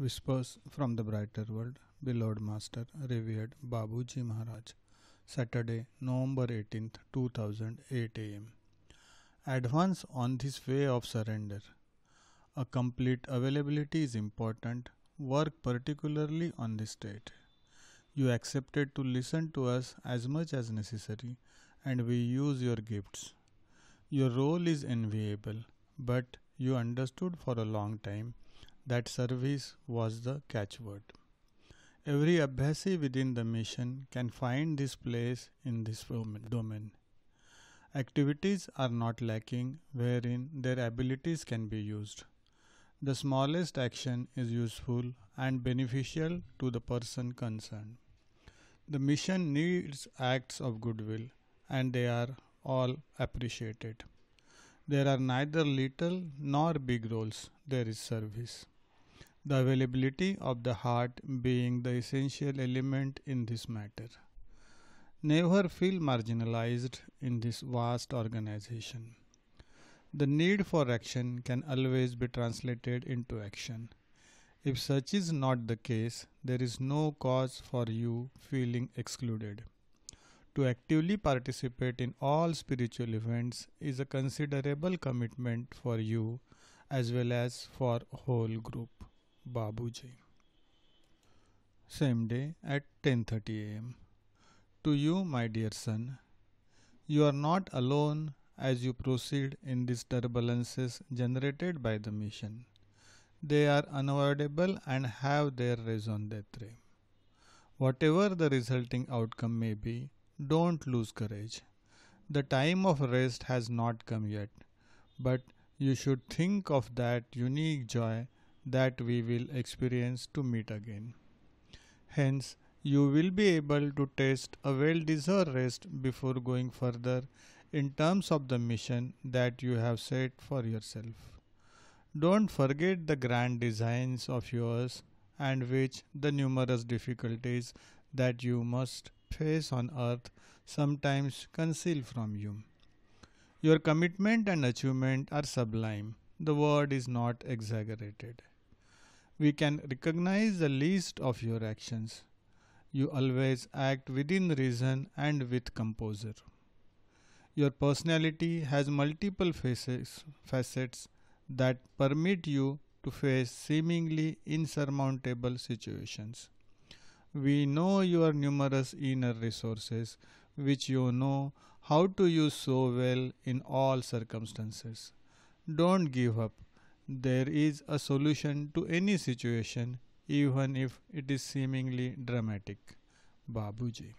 Whispers from the Brighter World, Beloved Master, Revered Babuji Maharaj, Saturday, November 18th, 2008 am. Advance on this way of surrender. A complete availability is important. Work particularly on this state. You accepted to listen to us as much as necessary, and we use your gifts. Your role is enviable, but you understood for a long time that service was the catchword. Every Abhyasi within the mission can find this place in this domain. Activities are not lacking wherein their abilities can be used. The smallest action is useful and beneficial to the person concerned. The mission needs acts of goodwill and they are all appreciated. There are neither little nor big roles, there is service the availability of the heart being the essential element in this matter. Never feel marginalized in this vast organization. The need for action can always be translated into action. If such is not the case, there is no cause for you feeling excluded. To actively participate in all spiritual events is a considerable commitment for you as well as for whole group. Babuji. Same day at 10:30 a.m. To you, my dear son, you are not alone as you proceed in these turbulences generated by the mission. They are unavoidable and have their raison d'etre. Whatever the resulting outcome may be, don't lose courage. The time of rest has not come yet, but you should think of that unique joy that we will experience to meet again. Hence, you will be able to taste a well deserved rest before going further in terms of the mission that you have set for yourself. Don't forget the grand designs of yours and which the numerous difficulties that you must face on earth sometimes conceal from you. Your commitment and achievement are sublime. The word is not exaggerated we can recognize the least of your actions. You always act within reason and with composure. Your personality has multiple faces, facets that permit you to face seemingly insurmountable situations. We know your numerous inner resources, which you know how to use so well in all circumstances. Don't give up there is a solution to any situation even if it is seemingly dramatic. Babuji.